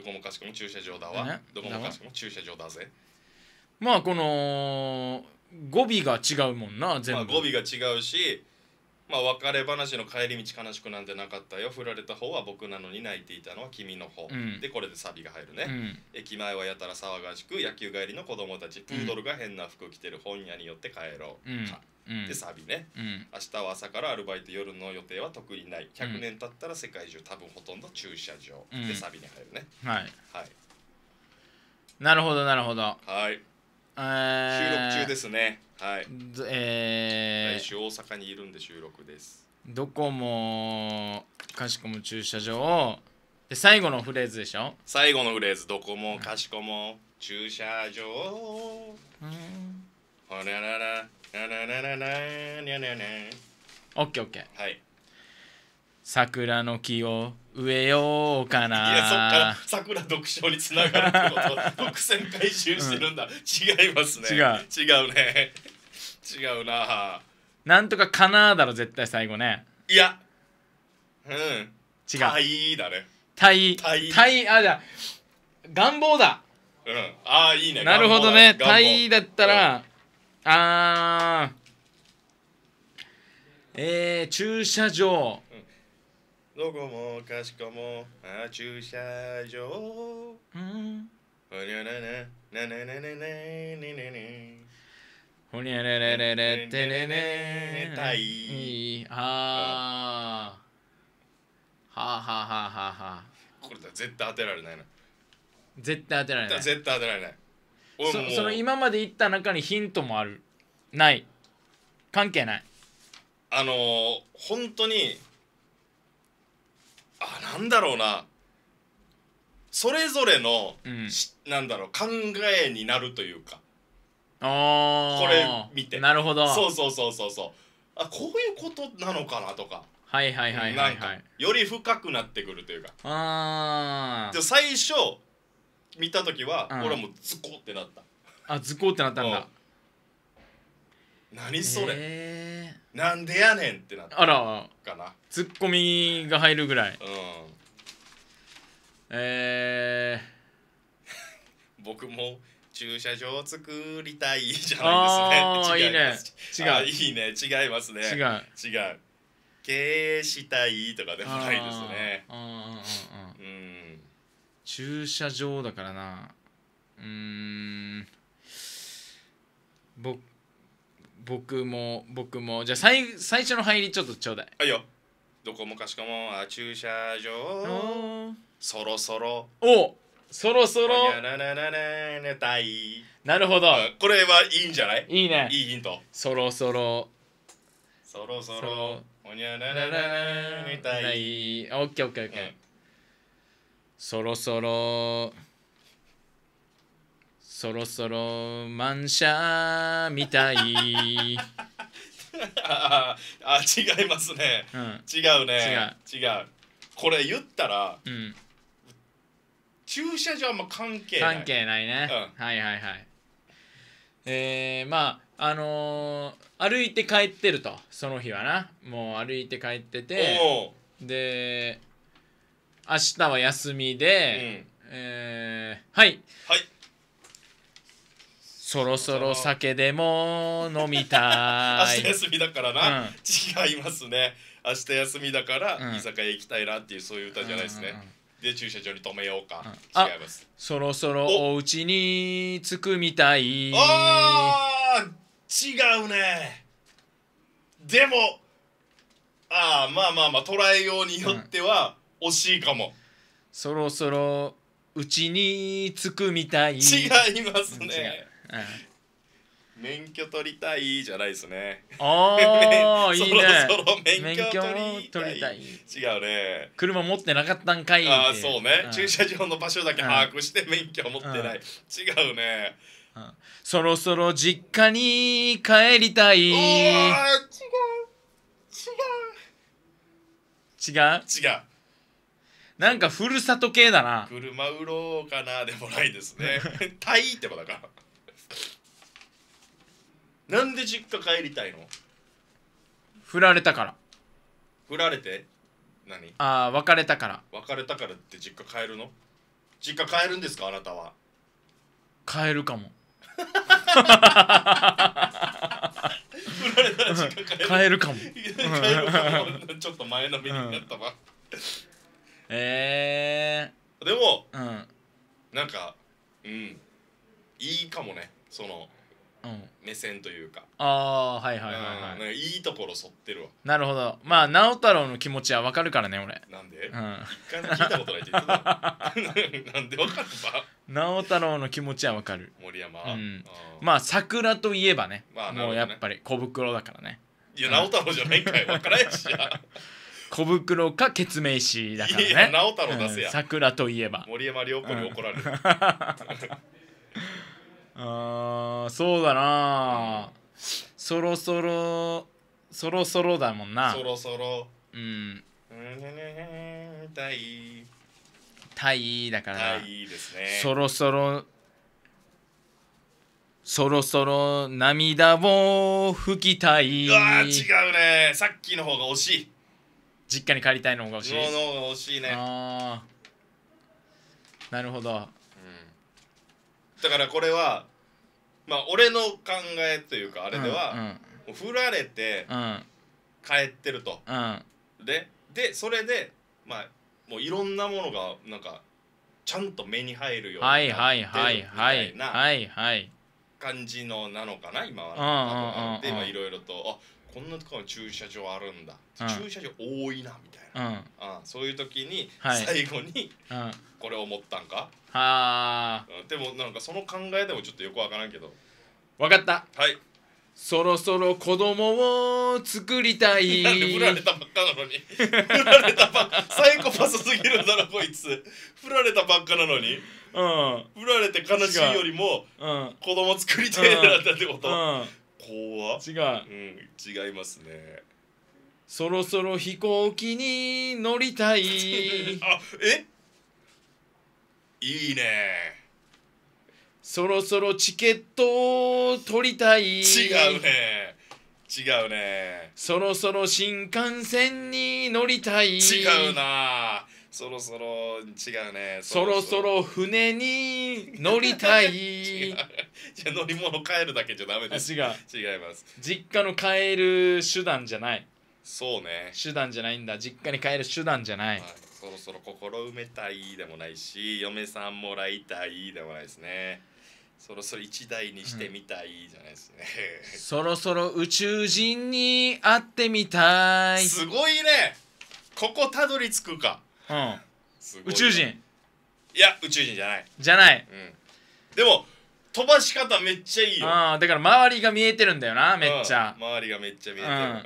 ん、どこもかしこも駐車場だわ。うんどこもかしこも駐車場だぜ。まあこの語尾が違うもんな全ま部、あ、語尾が違うし、まあ、別れ話の帰り道悲しくなんてなかったよ振られた方は僕なのに泣いていたのは君の方、うんでこれでサビが入るね、うん駅前はやたら騒がしく野球帰りの子供たちプードルが変な服着てる本屋によって帰ろう、かうんでサビねうん明日は朝からアルバイト夜の予定は特にない100年経ったら世界中多分ほとんど駐車場、うんでサビに入るねはいはいなるほどなるほどはい収録中ですねはいえー、来週大阪にいるんで収録ですどこもかしこも駐車場で最後のフレーズでしょ最後のフレーズどこもかしこも駐車場ほららららららららにゃにゃにゃオッケーオッケーはい桜の木を植えようかな。いや、そっから桜読書につながるってこと、伏線回収してるんだ。違いますね。違う。違うね。違うな。なんとかかなだろ、絶対最後ね。いや。うん。違う。たいだね。タイ。タイ。タイ、あ、じゃ願望だ。うん。あいいね。なるほどね。たいだったら、ああ。えー、駐車場。どこもかしこもあ駐車場うんほにゃららななななねねねほにゃららららてれねたいあはあはあはあはあはこれだ絶対当てられないな絶対当てられない絶対当てられないそその今まで言った中にヒントもあるない関係ないあのー、本当にあなんだろうなそれぞれの、うんしなんだろう考えになるというかあーこれ見てなるほどそうそうそうそうそうあこういうことなのかなとかはいはいはいはいはなんいより深くなってくるというかあで最初見た時は、うん俺はもうズコってなったあ図工ってなったんだ何それ、えー、なんでやねんってなったあらかなツッコミが入るぐらい、うん、えー、[LAUGHS] 僕も駐車場を作りたいじゃないですね。違いいね。違う。いいね。違いますね。違う。違う。経営したいとかでもないですね。うん。駐車場だからな。うん。僕僕も僕もじゃあ最最初の入りちょっとちょうだいあいよどこもかしこもあ駐車場そろそろおそろそろなるほどこれはいいんじゃないいいねいいヒントそろそろそろそろおにゃななななみたいオッケーオッケーオッケーそろそろそろそろ満車みたい [LAUGHS] ああ違いますね、うん、違うね違うこれ言ったら、うん、駐車場も関係ない関係ないね、うん、はいはいはいえー、まああのー、歩いて帰ってるとその日はなもう歩いて帰っててで明日は休みで、うん、えー、はいはいそろそろ酒でも飲みたい [LAUGHS] 明日休みだからな、うん、違いますね明日休みだから居酒屋行きたいなっていうそういう歌じゃないですね、うんうんうんで駐車場に止めようか、うん、違いますそろそろお家に着くみたいあ違うねでもああまあまあまあ捉えようによっては惜しいかも、うん、そろそろうちに着くみたい違いますね免許取りたいじゃないですね。ああ、[LAUGHS] いいね。そろそろ免許取りたい。違うね。車持ってなかったんかいああ、そうね、うん、駐車場の場所だけ把握して免許持ってない。うん、違うね、うん。そろそろ実家に帰りたい。違う。違う。違う違う。なんかふるさと系だな。車売ろうかなでもないですね。[LAUGHS] タイってことだかなんで実家帰りたいの振られたから振られて何ああ別れたから別れたからって実家帰るの実家帰るんですかあなたは帰るかも振られたら実家帰る帰るかも [LAUGHS] るかもちょっと前のめりになったわ、うん、えー、でも、うん、なんかうんいいかもねその目線というか、ああはいはいはい、はいうんなんかいいところそってるわなるほどまあ直太朗の気持ちはわかるからね俺なんで、うん一回も聞いたことないって言ってた [LAUGHS] なんでわかるか直太朗の気持ちはわかる森山、うんまあ桜といえばね、まあなもうやっぱり小袋だからねいや直太朗じゃないかいわからんやしや [LAUGHS] 小袋かケツメイシだからいや直太朗出せや、うん桜といえば森山良子に怒られる、[LAUGHS] あそうだな、そろそろそろそろだもんなそろそろうんタイタイだからですねそろそろそろそろ涙を拭きたいうわー違うねさっきの方が惜しい実家に帰りたいの方が惜しいの方が惜しいねあなるほどだからこれはまあ俺の考えというかあれでは、もう振られて帰ってると、ででそれでまあもういろんなものがなんかちゃんと目に入るようになってるみたいな感じのなのかな今は。であ、いろいろとあこんなところに駐車場あるんだ、うん、駐車場多いなみたいな、うんあそういう時に最後に、はい、これ思ったんかはあでもなんかその考えでもちょっとよくわからんけどわかったはいそろそろ子供を作りたいなんで振られたばっかなのに振られたばっかサイコパスすぎるだろこいつ振られたばっかなのにうん、振られて悲しいよりも、うん、子供作りたいなってこと、うん、怖違う、うん、違いますねそろそろ飛行機に乗りたい [LAUGHS] あえいいねそろそろチケットを取りたい違うね違うねそろそろ新幹線に乗りたい違うなそろそろ違うねそろそろ船に乗りたい [LAUGHS] じゃ乗り物帰るだけじゃダメです違う違います実家の帰る手段じゃないそうね手段じゃないんだ実家に帰る手段じゃない、はい、そろそろ心埋めたいでもないし嫁さんもらいたいでもないですねそろそろ一台にしてみたいじゃないですね、うん、そろそろ宇宙人に会ってみたいすごいねここたどり着くかうん宇宙人いや宇宙人じゃない、じゃないうん、でも飛ばし方めっちゃいいよあだから周りが見えてるんだよなめっちゃうん周りがめっちゃ見えてる、うん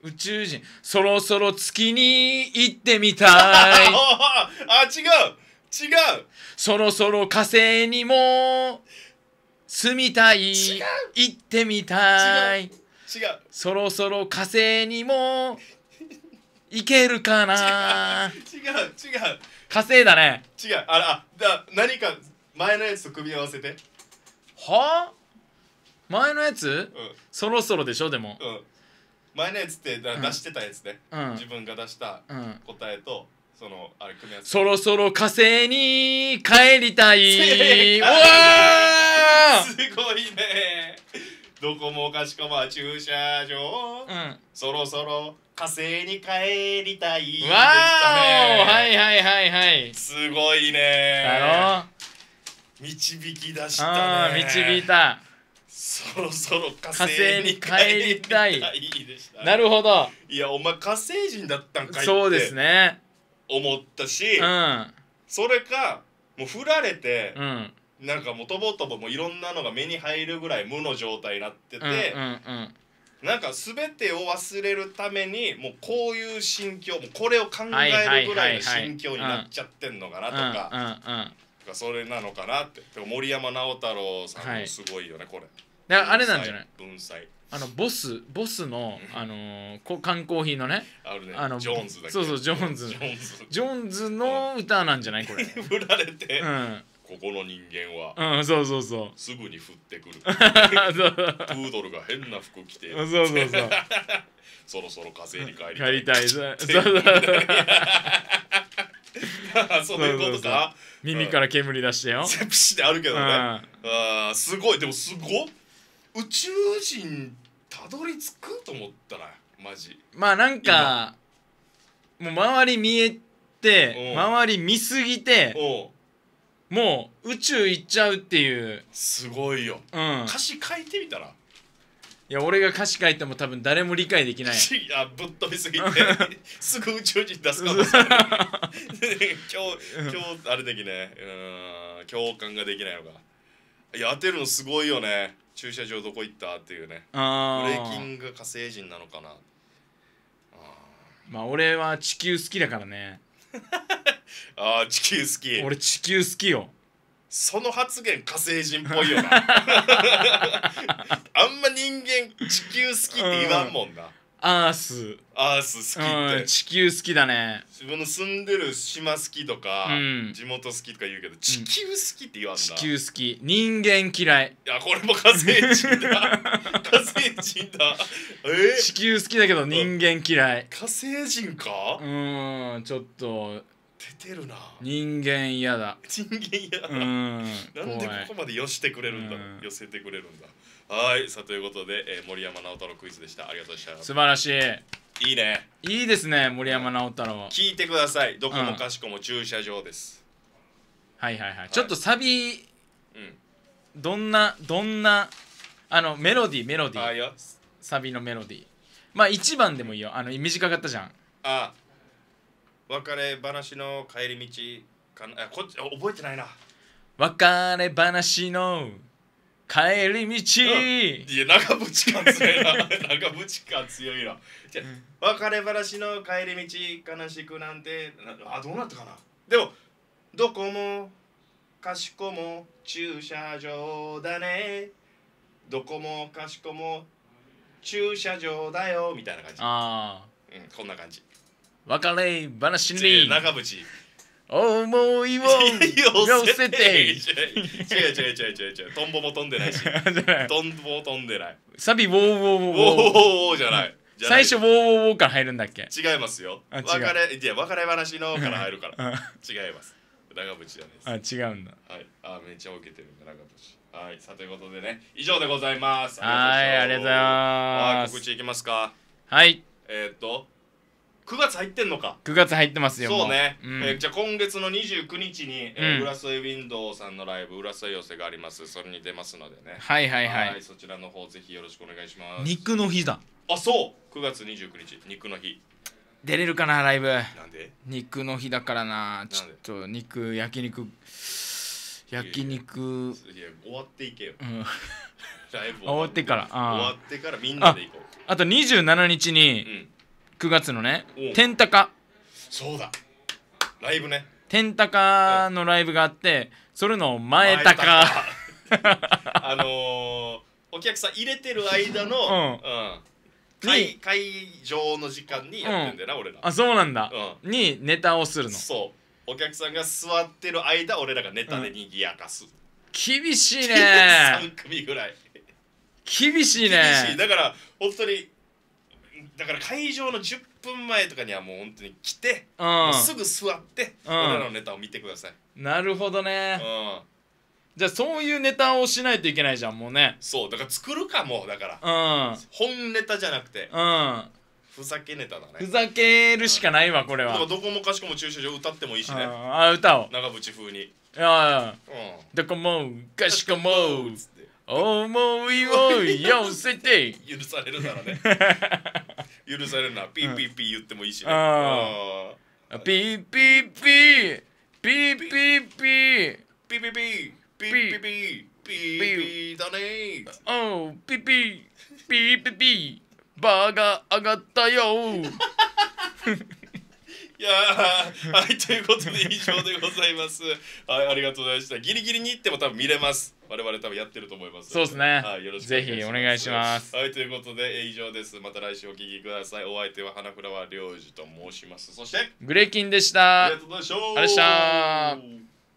宇宙人そろそろ月に行ってみたい [LAUGHS] ああ違う違うそろそろ火星にも住みたい違う行ってみたい違うそろそろ火星にもいけるかな違う違う稼いだね違うあらだ何か前のやつと組み合わせてはあ前のやつ、うん、そろそろでしょでも、うん、前のやつってだ、うん、出してたやつね、うん、自分が出した答えと、そのあれ組み合わせそろそろ火星に帰りたいわあ [LAUGHS] すごいねどこもかしこも駐車場、うん、そろそろ火星に帰りたいでしたねはいはいはいはいすごいねだろ導き出したね導いたそろそろ火星に帰りたい、ね、なるほどいやお前火星人だったんかいそうですね思ったし、うん、それかもう振られて、うん、なんかもうとぼとぼもいろんなのが目に入るぐらい無の状態になってて、なんか全てを忘れるためにもうこういう心境もうこれを考えるぐらいの心境になっちゃってんのかなとか。それなのかなって森山直太朗さんもすごいよね、これだあれなんじゃない文才あのボスボスの、あのー、缶コーヒーのねあるねあのジョーンズだけそうそうジョーンズジョーンズの歌なんじゃないこれ [LAUGHS] 振られて、うんここの人間は、うん、そうそうそうすぐに降ってくる [LAUGHS] プードルが変な服着てそうそうそう [LAUGHS] そろそろ火星に帰りたい帰りたいそうそうそうそういうことか耳から煙出してよプシってあるけどね、うん、あすごいでもすご宇宙人たどり着くと思ったらマジまあなんかもう周り見えて周り見すぎてもう宇宙行っちゃうっていうすごいよ、うん、歌詞書いてみたらいや俺が歌詞書いても多分誰も理解できないいや [LAUGHS] ぶっ飛びすぎて [LAUGHS] すぐ宇宙人出すかもしれない今日今日あれできねうん共感ができないのかいや当てるのすごいよね駐車場どこ行ったっていうねあブレーキンが火星人なのかなまあ俺は地球好きだからね [LAUGHS] ああ地球好き俺地球好きよその発言火星人っぽいよな [LAUGHS] あんま人間地球好きって言わんもんな、うん、アースアース好きって、うん、地球好きだね自分の住んでる島好きとか、うん地元好きとか言うけど地球好きって言わんな、地球好き人間嫌いいやこれも火星人だ火星人だえ地球好きだけど人間嫌い火星人か、うんちょっと出てるな人間嫌だ人間嫌うな、んなんでここまで寄してくれるんだ、うん寄せてくれるんだはいさあということで、えー、森山直太朗クイズでしたありがとうございました素晴らしいいいねいいですね森山直太朗聞いてくださいどこもかしこも駐車場です、うん、はいはいはい、ちょっとサビ、うん、どんなどんなあのメロディーメロディーサビのメロディーまあ1番でもいいよあの短かったじゃんあ別れ話の帰り道かなあこっち覚えてないな別れ話の帰り道、うん、いや長渕感強いな [LAUGHS] 長渕感強いな別れ話の帰り道悲しくなんてあどうなったかなでもどこもかしこも駐車場だねどこもかしこも駐車場だよみたいな感じああ、うん、こんな感じ別れ話に長渕思いを寄せて違う違う違う違う違うトンボも飛んでないし [LAUGHS] トンボも飛んでないサビウォーウォーウォーウォーウォーじゃない最初ウォーウォーウォーから入るんだっけ違いますよ別れいや別れ話のから入るから違います長渕じゃないですあ違うんだはいあめっちゃ受けてる長渕はいさということでね以上でございますはいありがとうございます告知いきますかはいえー、っと9月入ってんのか9月入ってますよそうね、うん、えー、じゃあ今月の29日に、えー、浦添ウィンドウさんのライブ浦添寄せがありますそれに出ますのでねはいはいはいはいそちらの方ぜひよろしくお願いします肉の日だあそう9月29日肉の日出れるかなライブなんで肉の日だからなちょっと肉焼肉焼肉いや終わっていけよ、うん、ライブ終わってから終わってからみんなで行こうあと27日に、うん9月のね天高そうだライブね天高のライブがあってそれの前高 [LAUGHS] あのーお客さん入れてる間の、うん会会場の時間にやってんだよな、俺らあそうなんだ、にネタをするのそうお客さんが座ってる間俺らがネタでにぎやかす、厳しいね3 [LAUGHS] 組ぐらい厳しい厳しいねだから本当にだから会場の10分前とかにはもう本当に来て、うん、すぐ座って、うん、俺らのネタを見てくださいなるほどね、うん、じゃあそういうネタをしないといけないじゃんもうねそうだから作るかもうだから、うん、本ネタじゃなくて、うん、ふざけネタだねふざけるしかないわこれは、うん、どこもかしこも駐車場歌ってもいいしね、うん、あ歌お長渕風にああ、うん、どこもかしこも思いを寄せて [LAUGHS] 許されるならね [LAUGHS] 許されるなピーピーピー言ってもいいしね、ああピーピーピーピーピーピーピーピーピーピーピーピーピーピーだねおうピーピーピーピーピーバーー上がったよいや [LAUGHS] はいということで以上でございます [LAUGHS] はいありがとうございましたギリギリに行っても多分見れます我々多分やってると思いますそうですねはいよろしくぜひお願いしますはいということで以上ですまた来週お聞きくださいお相手は花フラワー良二と申しますそしてグレキンでしたありがとうございました